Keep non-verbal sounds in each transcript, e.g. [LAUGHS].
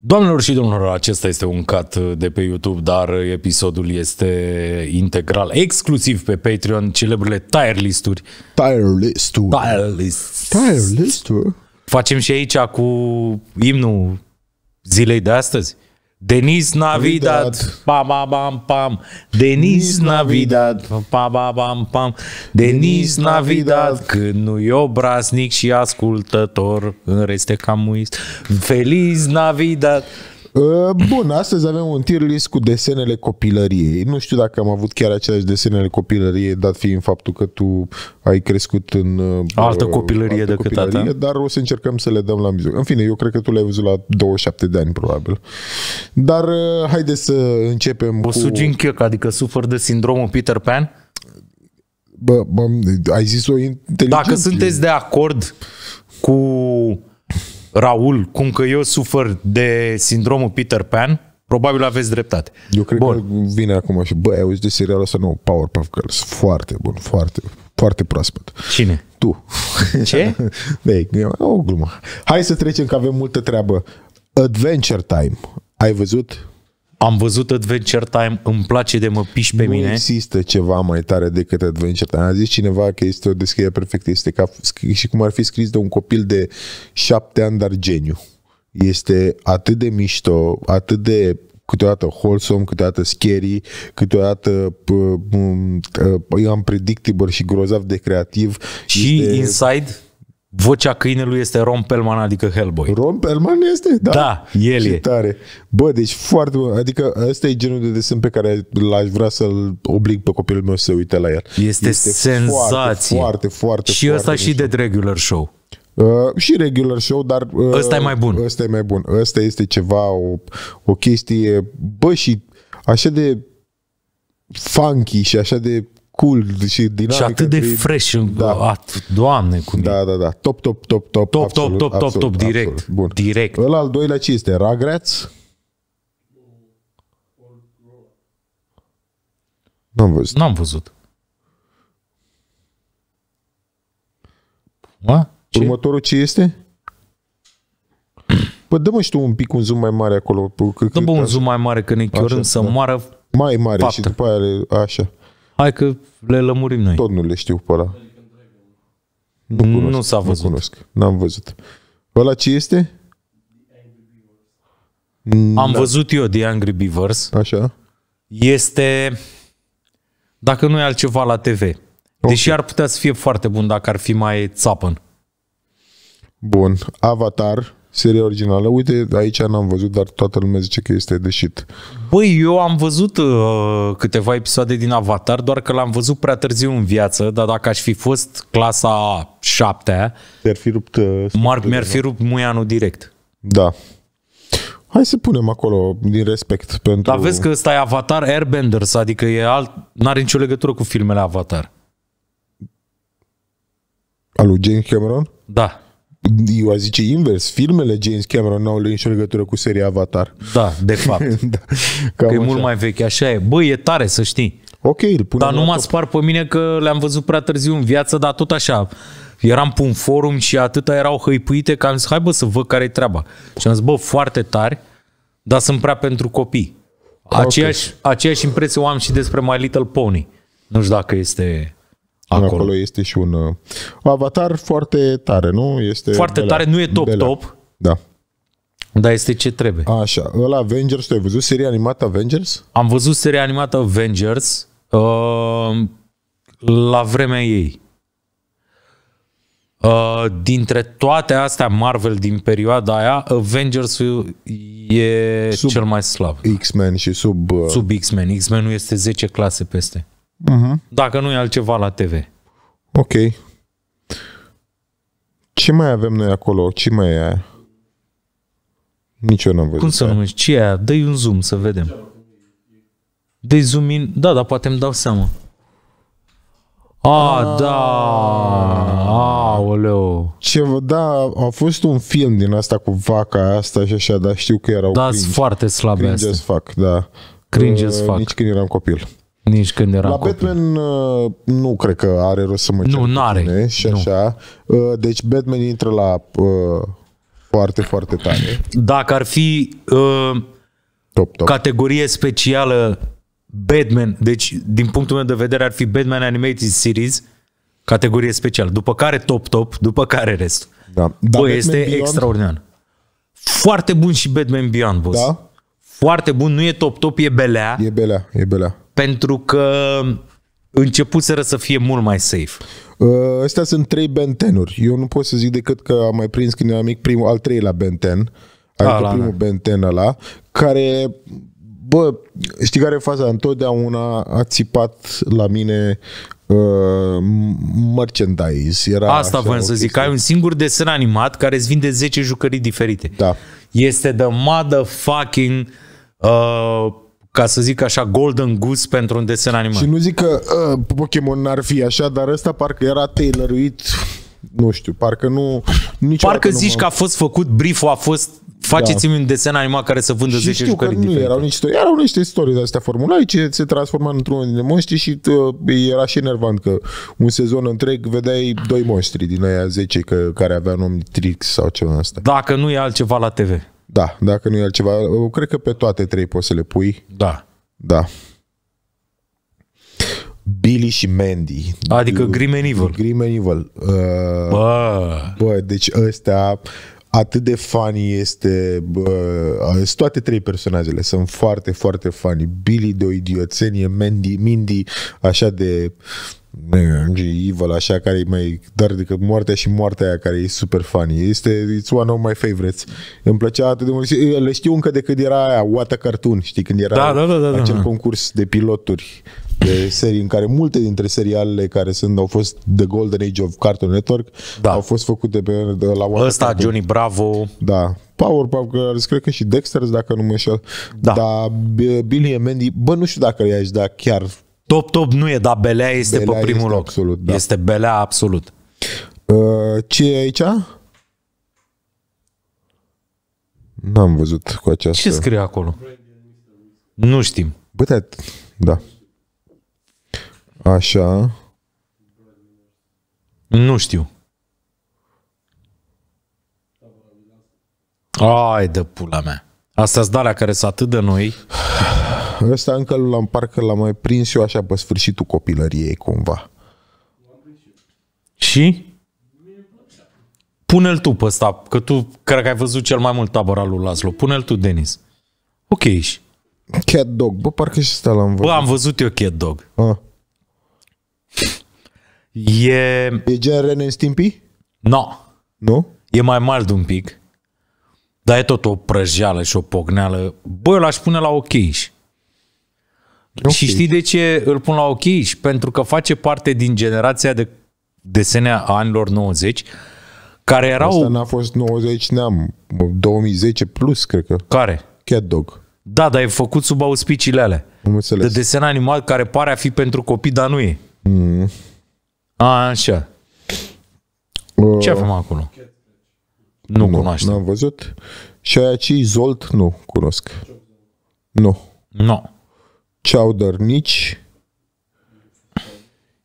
Doamnelor și domnilor, acesta este un cat de pe YouTube, dar episodul este integral, exclusiv pe Patreon, celebrele tire listuri. Tire listuri. Tire list. Tire listuri. Facem și aici cu imnul zilei de astăzi. Denis Navidad, pa pa pam, pam. Denis Navidad, pa pa pam, pam. Denis Navidad, când nu e obraznic și ascultător, în rest e cam Feliz Navidad! Uh, bun, astăzi avem un tier list cu desenele copilăriei. Nu știu dacă am avut chiar aceleași desenele copilăriei, dat fiind faptul că tu ai crescut în uh, altă copilărie altă decât copilărie, tata. Dar o să încercăm să le dăm la mijloc. În fine, eu cred că tu le-ai văzut la 27 de ani, probabil. Dar uh, haide să începem o cu... sugin chioc, adică sufăr de sindromul Peter Pan? Bă, bă ai zis-o inteligență. Dacă sunteți de acord cu Raul, cum că eu sufăr de sindromul Peter Pan, probabil aveți dreptate. Eu cred bun. că vine acum și, ai auzit de serialul ăsta nou, Powerpuff Girls, foarte bun, foarte, foarte proaspăt. Cine? Tu. Ce? Ei, [LAUGHS] o glumă. Hai să trecem că avem multă treabă. Adventure Time. Ai văzut? Am văzut Adventure Time, îmi place de mă piși pe nu mine. Nu există ceva mai tare decât Adventure Time. A zis cineva că este o descriere perfectă. Este ca și cum ar fi scris de un copil de șapte ani, dar geniu. Este atât de mișto, atât de câteodată wholesome, câteodată scary, câteodată uh, unpredictable și grozav de creativ. Și este... Inside? vocea câinelui este Ron Pelman, adică Hellboy. Ron Pelman este? Da, da el e. tare. Bă, deci foarte bun. Adică ăsta e genul de desen pe care l-aș vrea să-l oblig pe copilul meu să uite la el. Este, este senzație. Foarte, foarte, foarte Și ăsta și de regular show. Uh, și regular show, dar... Uh, ăsta e mai bun. Ăsta e mai bun. Ăsta este ceva, o, o chestie... Bă, și așa de funky și așa de cool și dinamică. Și atât de fresh, da. at, doamne, cum Da, da, da. Top, top, top, top. Top, absolut, top, top, absolut, top, top, direct. Absolut. Bun. Direct. Ăla al doilea ce este? Ragreț? N-am văzut. N-am văzut. Ma? Ce? Următorul ce este? Păi dă-mă și tu un pic un zoom mai mare acolo. Dă-mă un zoom mai mare, că ne chiorâm să da. moară Mai mare patru. și după aia așa. Hai că le lămurim noi. Tot nu le știu pe ăla. Nu, cunosc, nu s-a văzut. Nu cunosc. N-am văzut. Ăla ce este? Mm, Am da. văzut eu The Angry Beavers. Așa. Este, dacă nu e altceva la TV. Deși okay. Deși ar putea să fie foarte bun dacă ar fi mai țapăn. Bun. Avatar seria originală. Uite, aici n-am văzut, dar toată lumea zice că este deșit. Băi, eu am văzut uh, câteva episoade din Avatar, doar că l-am văzut prea târziu în viață, dar dacă aș fi fost clasa 7 mi-ar fi rupt, uh, mi-ar fi rupt muianul direct. Da. Hai să punem acolo din respect pentru... Dar vezi că ăsta e Avatar Airbenders, adică e alt... n-are nicio legătură cu filmele Avatar. Alu James Cameron? Da eu a zice invers, filmele James Cameron n-au nicio legătură cu seria Avatar. Da, de fapt. [LAUGHS] da, că e așa. mult mai vechi, așa e. Bă, e tare să știi. Ok, îl punem Dar nu mă spar pe mine că le-am văzut prea târziu în viață, dar tot așa. Eram pe un forum și atâta erau hăipuite că am zis, hai bă să văd care e treaba. Și am zis, bă, foarte tare, dar sunt prea pentru copii. Aceeași, okay. aceeași impresie o am și despre My Little Pony. Nu știu dacă este... Acolo. acolo este și un uh, avatar foarte tare, nu? Este foarte bela, tare, nu e top-top. Da. Dar este ce trebuie. Așa, ăla Avengers, tu ai văzut seria animată Avengers? Am văzut seria animată Avengers uh, la vremea ei. Uh, dintre toate astea Marvel din perioada aia, avengers e sub cel mai slab. X-Men și sub... Uh... Sub X-Men. X-Men nu este 10 clase peste. Uh-huh. Dacă nu e altceva la TV. Ok. Ce mai avem noi acolo? Ce mai e aia? Nici eu n-am văzut. Cum să da? numești? Ce e aia? dă un zoom să vedem. dă zoom in. Da, dar poate îmi dau seama. A, da! oleu! Ce, da, a fost un film din asta cu vaca asta și așa, dar știu că erau Da, sunt foarte slabe cringe astea. As fuck, da. Cringe as uh, fuck. Nici când eram copil. Nici când era La Batman uh, nu cred că are rost să mă Nu, nu are. Și așa. Nu. Uh, deci Batman intră la uh, foarte, foarte tare. Dacă ar fi uh, top, top. categorie specială Batman, deci din punctul meu de vedere ar fi Batman Animated Series, categorie specială, după care top, top, după care restul. Da. da, Bă, este Beyond? extraordinar. Foarte bun și Batman Beyond, boss. Da? Foarte bun, nu e top, top, e belea. E belea, e belea pentru că începuseră să fie mult mai safe. Uh, astea sunt trei Ben Eu nu pot să zic decât că am mai prins când eram mic primul, al treilea Ben 10. Adică ala, primul ne. Ben ăla, care, bă, știi care e faza? Întotdeauna a țipat la mine uh, merchandise. Era Asta vreau să zic, ai un singur desen animat care îți vinde 10 jucării diferite. Da. Este the motherfucking uh, ca să zic așa, golden goose pentru un desen animat. Și nu zic că uh, Pokémon n-ar fi așa, dar ăsta parcă era tailoruit, nu știu, parcă nu... Parcă zici nu că a fost făcut, brief, a fost faceți-mi da. un desen animat care să vândă și 10 știu jucării că nu erau niște, erau niște istorii de astea ce se transforma într-un din monștri și tă, era și enervant că un sezon întreg vedeai doi monștri din aia 10 că, care avea numit Trix sau ceva asta. Dacă nu e altceva la TV. Da, dacă nu e altceva. Cred că pe toate trei poți să le pui. Da. Da. Billy și Mandy. Adică Grim and Evil. Grim and Evil. Uh, bă. bă, deci ăstea atât de funny este bă, sunt toate trei personajele sunt foarte, foarte funny. Billy de o idioțenie, Mandy, Mindy așa de e evil așa care e mai dar că moartea și moartea aia care e super funny. Este it's one of my favorites. Îmi plăcea atât de mult. Le știu încă de când era aia What a Cartoon, știi, când era da, da, da, da, acel da. concurs de piloturi de serii în care multe dintre serialele care sunt au fost The Golden Age of Cartoon Network da. au fost făcute pe de la One Ăsta, Cartoon. Johnny Bravo. Da. Powerpuff Girls, cred că și Dexter, dacă nu mă înșel. Da. Dar Billy and Mandy, bă, nu știu dacă i-aș da chiar Top, top nu e, dar Belea este Belea pe primul este loc. Absolut, da. Este Belea absolut. Uh, ce e aici? N-am văzut cu această... Ce scrie acolo? Nu știm. Bă, da. Așa. Nu știu. Ai de pula mea. Astea s care sunt atât de noi. Ăsta încă l-am parcă l-am mai prins eu așa pe sfârșitul copilăriei cumva. Și? Pune-l tu pe ăsta, că tu cred că ai văzut cel mai mult tabăra lui Laszlo. Pune-l tu, Denis. Ok ești. Cat Dog, bă, parcă și ăsta l-am văzut. Bă, am văzut eu Cat Dog. Ah. E... E gen Ren and Stimpy? No. Nu? E mai mare de un pic. Dar e tot o prăjeală și o pogneală. Bă, eu l-aș pune la ok și. Okay. Și știi de ce îl pun la ochiș? Pentru că face parte din generația de desene a anilor 90 care erau... Asta n-a fost 90, n-am. 2010 plus, cred că. Care? Cat Dog. Da, dar e făcut sub auspiciile alea. Am înțeles. De desen animat care pare a fi pentru copii, dar nu e. Mm. A, așa. Uh, Ce avem acolo? Nu, nu cunoaștem. N-am văzut. Și aia ce Zolt? Nu cunosc. Nu. Nu. No. Ceaudărnici.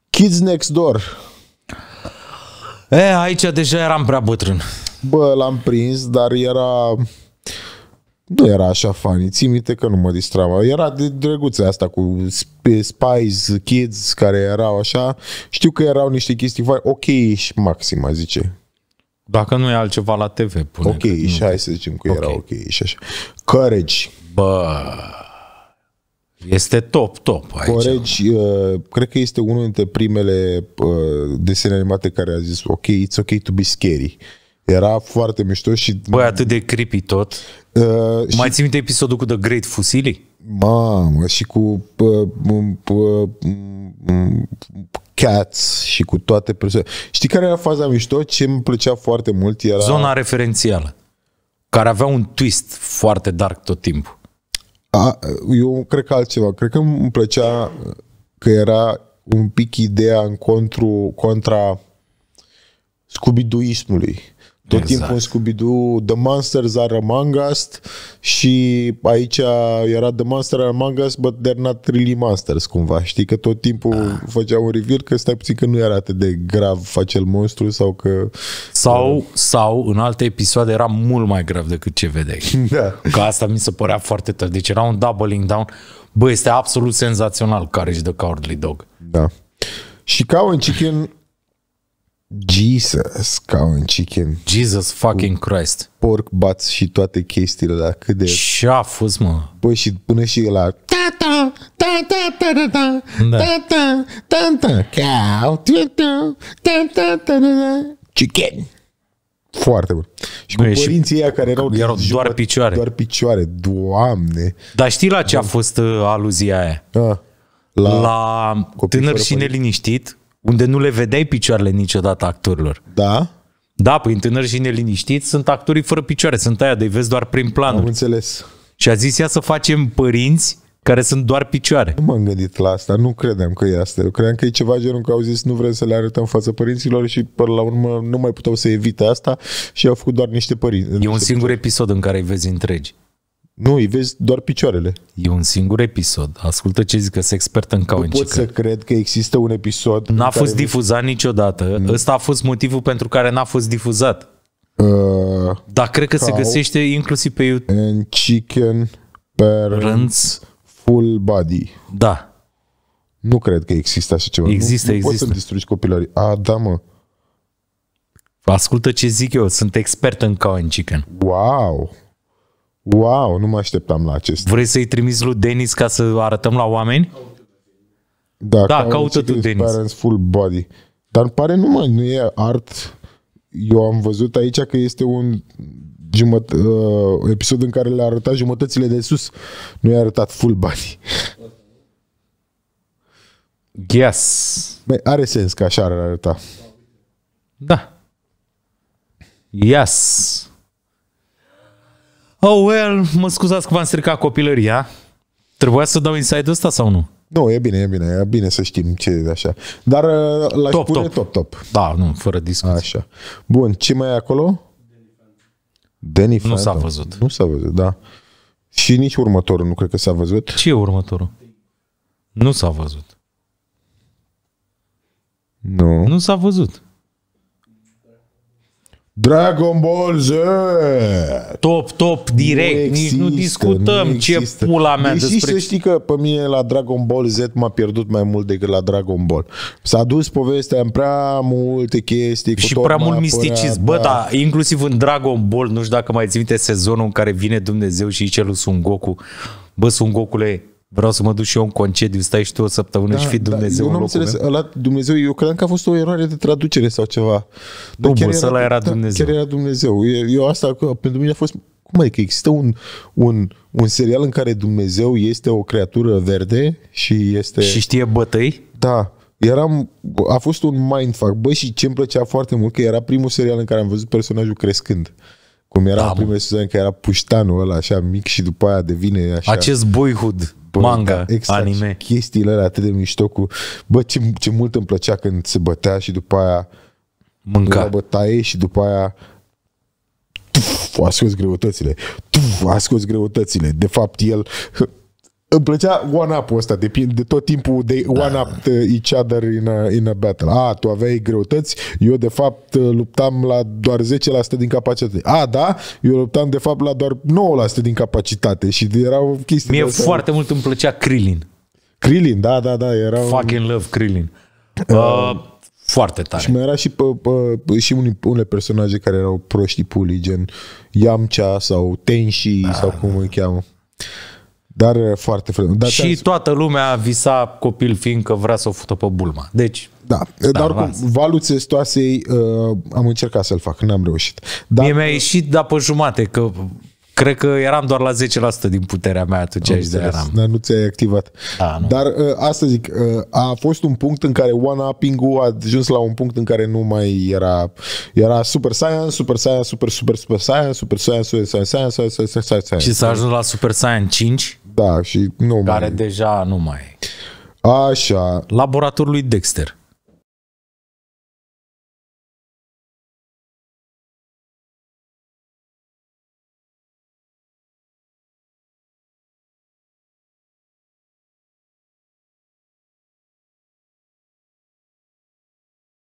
Kids Next Door. E, aici deja eram prea bătrân. Bă, l-am prins, dar era... Nu era așa funny. Ții minte că nu mă distram. Era de drăguță asta cu Spies Kids care erau așa. Știu că erau niște chestii fai. Ok, și maxima, zice. Dacă nu e altceva la TV, pune Ok, și hai să zicem că okay. era ok și așa. Courage. Bă... Este top, top aici. Coregi, uh, cred că este unul dintre primele uh, desene animate care a zis ok, it's ok to be scary. Era foarte mișto și... Băi, atât de creepy tot. Uh, Mai și... ții minte episodul cu The Great Fusili? Mamă, și cu uh, uh, uh, Cats și cu toate persoanele. Știi care era faza mișto? Ce îmi plăcea foarte mult era... Zona referențială, care avea un twist foarte dark tot timpul. A, eu cred că altceva. Cred că îmi plăcea că era un pic ideea în contru, contra scubiduismului. Tot exact. timpul în Scooby-Doo, The Monsters are Among Us și aici era The Monster are Among Us, but they're not really monsters, cumva. Știi că tot timpul ah. făcea un revir că stai puțin că nu era atât de grav acel monstru sau că... Sau, uh... sau în alte episoade era mult mai grav decât ce vedeai. [LAUGHS] Da. Că asta mi se părea foarte tare. Deci era un doubling down. Bă, este absolut senzațional care își dă Cowardly Dog. Da. Și ca un Chicken Jesus, ca un chicken. Jesus fucking Christ. Porc, bați și toate chestiile la cât de... Și a fost, mă? Păi și până și la... Tata, tata, tata, tata, da. tata, tata, cow, tata, tata, tata, chicken. Foarte bun. Și cu părinții ăia care erau, erau doar picioare. Doar picioare, doamne. Dar știi la ce a fost uh, aluzia aia? A, ah. la la tânăr și neliniștit, unde nu le vedeai picioarele niciodată actorilor. Da. Da, păi tânări și neliniștiți sunt actorii fără picioare, sunt aia de vezi doar prin planuri. Am înțeles. Și a zis ea să facem părinți care sunt doar picioare. Nu m-am gândit la asta, nu credeam că e asta. Eu credeam că e ceva genul că au zis nu vrem să le arătăm față părinților și până la urmă nu mai puteau să evite asta și au făcut doar niște părinți. E niște un singur picioare. episod în care îi vezi întregi. Nu, îi vezi doar picioarele. E un singur episod. Ascultă ce zic că se expert în cauncică. Nu pot să cred că există un episod. N-a fost difuzat difuzat niciodată. Mm. Ăsta a fost motivul pentru care n-a fost difuzat. Uh, Dar cred că se găsește inclusiv pe YouTube. And chicken parents full body. Da. Nu cred că există așa ceva. Există, nu, nu există. poți să distrugi copilării. A, da, mă. Ascultă ce zic eu, sunt expert în cow and chicken. Wow! Wow, nu mă așteptam la acest. Vrei să-i trimiți lui Denis ca să arătăm la oameni? Da, da caută tu Denis. full body. Dar pare numai, nu e art. Eu am văzut aici că este un jumăt, uh, episod în care le-a arătat jumătățile de sus. Nu i-a arătat full body. Yes. Băi, are sens că așa ar arăta. Da. Yes. Oh, well, mă scuzați că v-am stricat copilăria. Trebuia să dau inside ăsta sau nu? Nu, e bine, e bine, e bine să știm ce e așa. Dar uh, la top, pune top. top, top. Da, nu, fără discuție. Așa. Bun, ce mai e acolo? Danny Phantom. Nu s-a văzut. Nu s-a văzut, da. Și nici următorul nu cred că s-a văzut. Ce e următorul? Nu s-a văzut. Nu. Nu s-a văzut. Dragon Ball Z! Top, top, direct. Nu există, Nici nu discutăm nu ce pula mea Deși despre... să știi că pe mine la Dragon Ball Z m-a pierdut mai mult decât la Dragon Ball. S-a dus povestea în prea multe chestii. Și prea mult misticism. Bă, da, inclusiv în Dragon Ball, nu știu dacă mai ți sezonul în care vine Dumnezeu și zice lui Sun Goku, bă, Sun Gokule, vreau să mă duc și eu în concediu, stai și tu o săptămână da, și fi da, Dumnezeu da, eu nu înțeles, ăla Dumnezeu, eu credeam că a fost o eroare de traducere sau ceva. Nu, bă, era, era, da, era Dumnezeu. chiar era Dumnezeu. Eu, eu asta, pentru mine a fost, cum adică există un, un, un serial în care Dumnezeu este o creatură verde și este... Și știe bătăi? Da. Eram, a fost un mindfuck. Bă, și ce îmi plăcea foarte mult, că era primul serial în care am văzut personajul crescând. Cum era da, primul sezon, că era puștanul ăla așa mic și după aia devine așa... Acest boyhood. Păi, manga, exact, anime. Chestiile alea atât de mișto cu... Bă, ce, ce mult îmi plăcea când se bătea și după aia mânca. La bătaie și după aia tuf, a scos greutățile. Tuf, a scos greutățile. De fapt, el îmi plăcea one-up-ul ăsta, de, de tot timpul de one-up da. each other in a, in a battle. A, tu aveai greutăți, eu de fapt uh, luptam la doar 10% din capacitate. A, da, eu luptam de fapt la doar 9% din capacitate și erau chestii. Mie foarte mult îmi plăcea Krillin. Krillin, da, da, da, era Fucking love Krillin. Uh, uh, foarte tare. Și mai era și, pe, pe, și unii, unele personaje care erau proști puli, gen Yamcha sau Tenshi da, sau da, cum da. îl cheamă. Dar uh, foarte frumos. Dar și toată lumea visa copil fiindcă vrea să o fută pe Bulma. Deci... Da, dar, dar oricum, las. valul țestoasei uh, am încercat să-l fac, n-am reușit. Dar, Mie mi-a ieșit, dar pe jumate, că cred că eram doar la 10% din puterea mea atunci aici de eram. Dar nu ți-ai activat. Da, nu. Dar uh, asta zic, uh, a fost un punct în care one-upping-ul a ajuns la un punct în care nu mai era era super science, super science, super super super science, super science, super science, super science, super science, super science. Și s-a ajuns la super science 5? Da, și nu Care mai... deja nu mai e. Așa. Laboratorul lui Dexter.